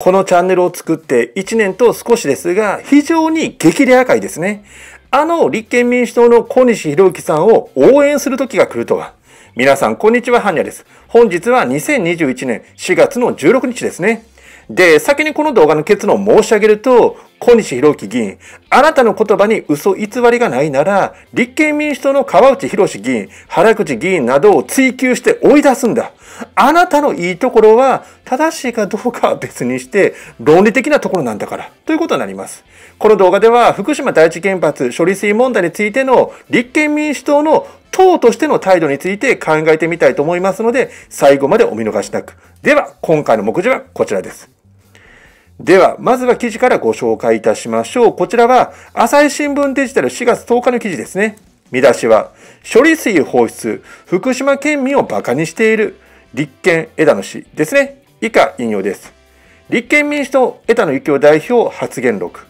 このチャンネルを作って1年と少しですが、非常に激レア回ですね。あの立憲民主党の小西博之さんを応援する時が来るとは。皆さん、こんにちは、ハンニャです。本日は2021年4月の16日ですね。で、先にこの動画の結論を申し上げると、小西博之議員、あなたの言葉に嘘偽りがないなら、立憲民主党の川内博士議員、原口議員などを追求して追い出すんだ。あなたのいいところは、正しいかどうかは別にして、論理的なところなんだから、ということになります。この動画では、福島第一原発処理水問題についての立憲民主党の党としての態度について考えてみたいと思いますので、最後までお見逃しなく。では、今回の目次はこちらです。では、まずは記事からご紹介いたしましょう。こちらは、朝日新聞デジタル4月10日の記事ですね。見出しは、処理水放出、福島県民を馬鹿にしている、立憲枝野氏ですね。以下引用です。立憲民主党枝野幸男代表発言録。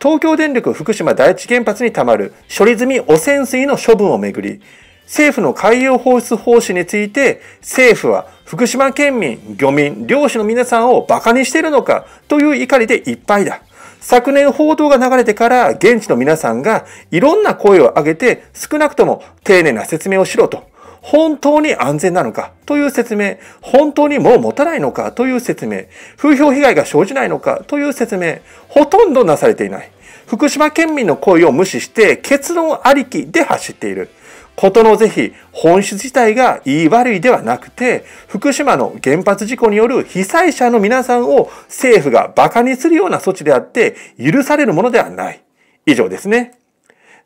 東京電力福島第一原発にたまる処理済み汚染水の処分をめぐり、政府の海洋放出方針について政府は福島県民、漁民、漁師の皆さんを馬鹿にしているのかという怒りでいっぱいだ。昨年報道が流れてから現地の皆さんがいろんな声を上げて少なくとも丁寧な説明をしろと。本当に安全なのかという説明。本当にもう持たないのかという説明。風評被害が生じないのかという説明。ほとんどなされていない。福島県民の声を無視して結論ありきで走っている。事の是非本質自体が良い悪いではなくて福島の原発事故による被災者の皆さんを政府が馬鹿にするような措置であって許されるものではない以上ですね。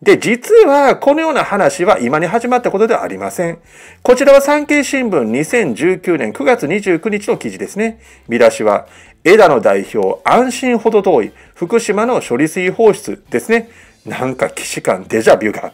で、実はこのような話は今に始まったことではありません。こちらは産経新聞2019年9月29日の記事ですね。見出しは、枝野代表安心ほど遠い福島の処理水放出ですね。なんか既視感、デジャビューが。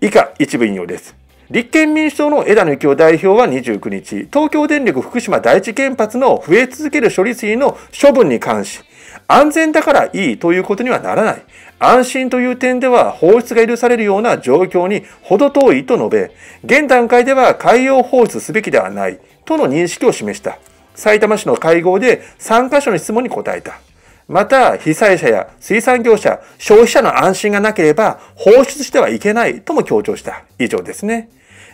以下、一部引用です。立憲民主党の枝野幸男代表は29日、東京電力福島第一原発の増え続ける処理水の処分に関し、安全だからいいということにはならない。安心という点では放出が許されるような状況に程遠いと述べ、現段階では海洋放出すべきではないとの認識を示した。埼玉市の会合で3か所の質問に答えた。また、被災者や水産業者、消費者の安心がなければ放出してはいけないとも強調した。以上ですね。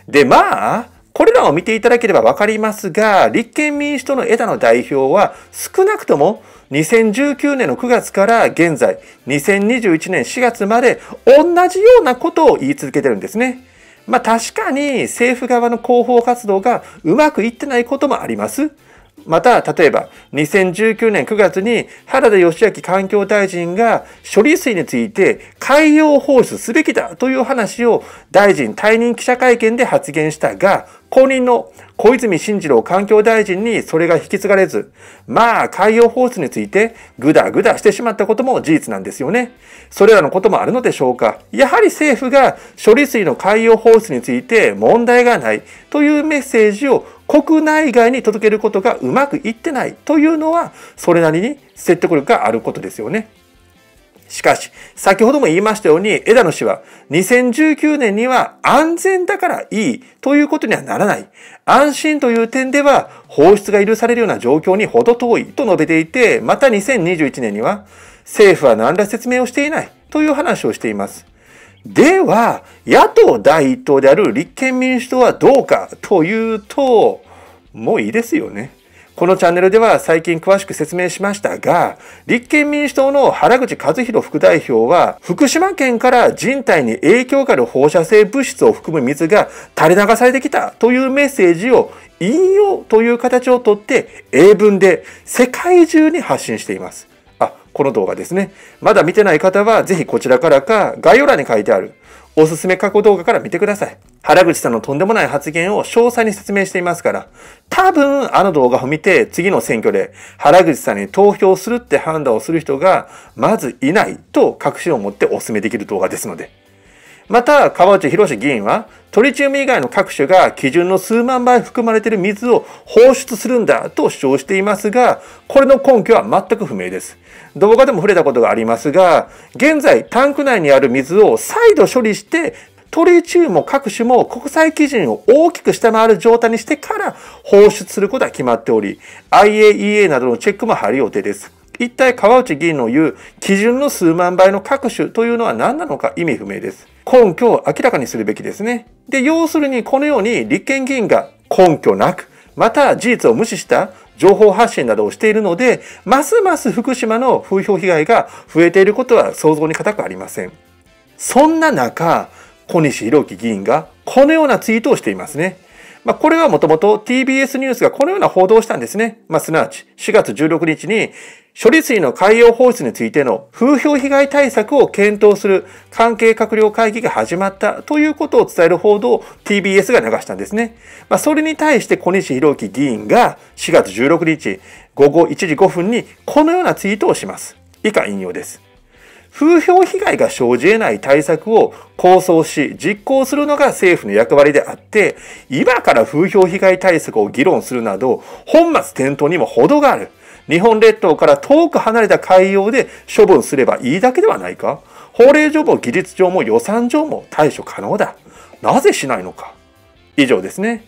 で、まあ、これらを見ていただければわかりますが、立憲民主党の枝野代表は少なくとも2019年の9月から現在、2021年4月まで同じようなことを言い続けてるんですね。まあ確かに政府側の広報活動がうまくいってないこともあります。また、例えば、2019年9月に原田義明環境大臣が処理水について海洋放出すべきだという話を大臣退任記者会見で発言したが、公認の小泉進次郎環境大臣にそれが引き継がれず、まあ海洋放出についてぐだぐだしてしまったことも事実なんですよね。それらのこともあるのでしょうか。やはり政府が処理水の海洋放出について問題がないというメッセージを国内外に届けることがうまくいってないというのは、それなりに説得力があることですよね。しかし、先ほども言いましたように、枝野氏は、2019年には安全だからいいということにはならない。安心という点では、放出が許されるような状況にほど遠いと述べていて、また2021年には、政府は何ら説明をしていないという話をしています。では、野党第一党である立憲民主党はどうかというと、もういいですよね。このチャンネルでは最近詳しく説明しましたが、立憲民主党の原口和弘副代表は、福島県から人体に影響がある放射性物質を含む水が垂れ流されてきたというメッセージを引用という形をとって英文で世界中に発信しています。この動画ですね。まだ見てない方は、ぜひこちらからか、概要欄に書いてある、おすすめ過去動画から見てください。原口さんのとんでもない発言を詳細に説明していますから、多分あの動画を見て次の選挙で原口さんに投票するって判断をする人がまずいないと確信を持ってお勧めできる動画ですので。また、川内博議員は、トリチウム以外の各種が基準の数万倍含まれている水を放出するんだと主張していますが、これの根拠は全く不明です。動画でも触れたことがありますが、現在タンク内にある水を再度処理してトリチウムも各種も国際基準を大きく下回る状態にしてから放出することは決まっており、IAEA などのチェックも入る予定です。一体川内議員の言う基準の数万倍の各種というのは何なのか意味不明です。根拠を明らかにするべきですね。で、要するにこのように立憲議員が根拠なく、また事実を無視した情報発信などをしているので、ますます福島の風評被害が増えていることは想像に難くありません。そんな中、小西博之議員がこのようなツイートをしていますね。まあ、これはもともと TBS ニュースがこのような報道をしたんですね。まあ、すなわち4月16日に処理水の海洋放出についての風評被害対策を検討する関係閣僚会議が始まったということを伝える報道を TBS が流したんですね。まあ、それに対して小西博之議員が4月16日午後1時5分にこのようなツイートをします。以下引用です。風評被害が生じ得ない対策を構想し実行するのが政府の役割であって、今から風評被害対策を議論するなど、本末転倒にも程がある。日本列島から遠く離れた海洋で処分すればいいだけではないか法令上も技術上も予算上も対処可能だ。なぜしないのか以上ですね。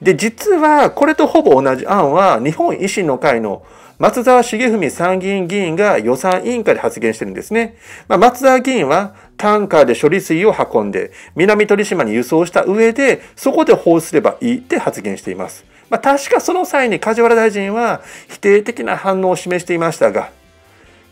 で、実はこれとほぼ同じ案は日本維新の会の松沢茂文参議院議員が予算委員会で発言してるんですね。まあ、松沢議員はタンカーで処理水を運んで南鳥島に輸送した上でそこで放出すればいいって発言しています。まあ、確かその際に梶原大臣は否定的な反応を示していましたが、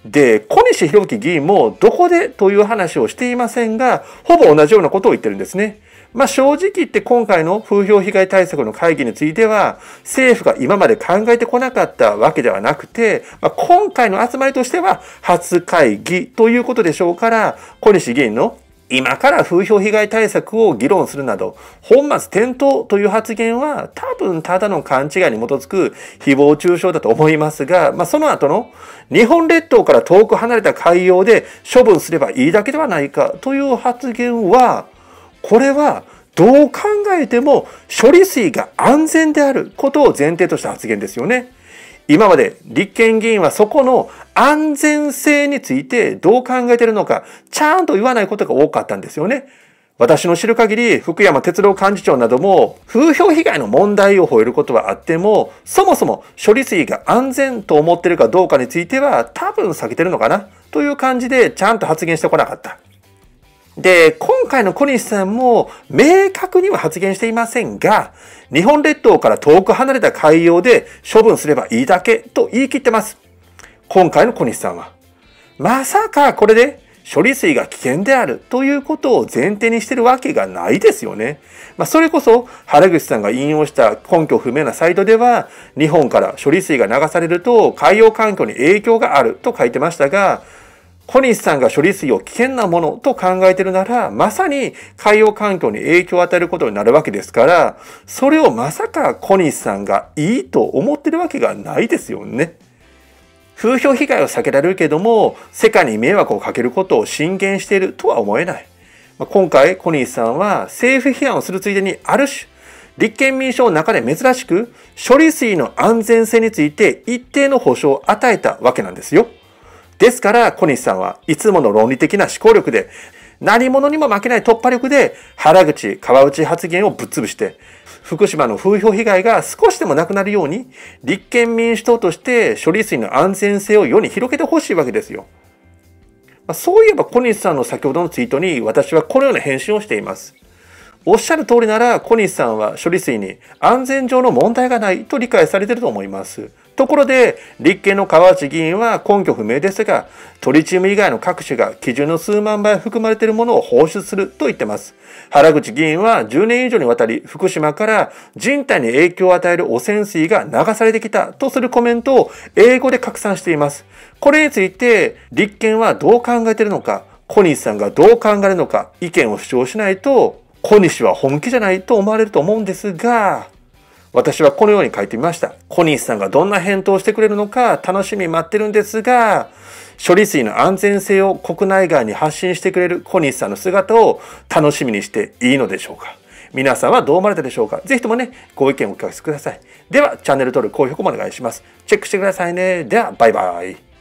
で、小西博樹議員もどこでという話をしていませんが、ほぼ同じようなことを言ってるんですね。まあ、正直言って今回の風評被害対策の会議については、政府が今まで考えてこなかったわけではなくて、まあ、今回の集まりとしては初会議ということでしょうから、小西議員の今から風評被害対策を議論するなど、本末転倒という発言は多分ただの勘違いに基づく誹謗中傷だと思いますが、まあ、その後の日本列島から遠く離れた海洋で処分すればいいだけではないかという発言は、これはどう考えても処理水が安全であることを前提とした発言ですよね。今まで立憲議員はそこの安全性についてどう考えてるのかちゃんと言わないことが多かったんですよね。私の知る限り福山哲郎幹事長なども風評被害の問題を吠えることはあってもそもそも処理水が安全と思ってるかどうかについては多分避けてるのかなという感じでちゃんと発言してこなかった。で、今回の小西さんも明確には発言していませんが、日本列島から遠く離れた海洋で処分すればいいだけと言い切ってます。今回の小西さんは。まさかこれで処理水が危険であるということを前提にしてるわけがないですよね。まあ、それこそ原口さんが引用した根拠不明なサイトでは日本から処理水が流されると海洋環境に影響があると書いてましたが小西さんが処理水を危険なものと考えてるなら、まさに海洋環境に影響を与えることになるわけですから、それをまさか小西さんがいいと思ってるわけがないですよね。風評被害を避けられるけども、世界に迷惑をかけることを進言しているとは思えない。今回、小西さんは政府批判をするついでにある種、立憲民主党の中で珍しく、処理水の安全性について一定の保障を与えたわけなんですよ。ですから、小西さんはいつもの論理的な思考力で、何者にも負けない突破力で原口、川内発言をぶっ潰して、福島の風評被害が少しでもなくなるように、立憲民主党として処理水の安全性を世に広げてほしいわけですよ。そういえば小西さんの先ほどのツイートに私はこのような返信をしています。おっしゃる通りなら小西さんは処理水に安全上の問題がないと理解されていると思います。ところで、立憲の川内議員は根拠不明ですが、トリチウム以外の各種が基準の数万倍含まれているものを放出すると言ってます。原口議員は10年以上にわたり福島から人体に影響を与える汚染水が流されてきたとするコメントを英語で拡散しています。これについて、立憲はどう考えているのか、小西さんがどう考えるのか、意見を主張しないと、小西は本気じゃないと思われると思うんですが、私はこのように書いてみました。小西さんがどんな返答をしてくれるのか楽しみ待ってるんですが、処理水の安全性を国内外に発信してくれる小西さんの姿を楽しみにしていいのでしょうか皆さんはどう思われたでしょうかぜひともね、ご意見をお聞かせください。では、チャンネル登録、高評価もお願いします。チェックしてくださいね。では、バイバイ。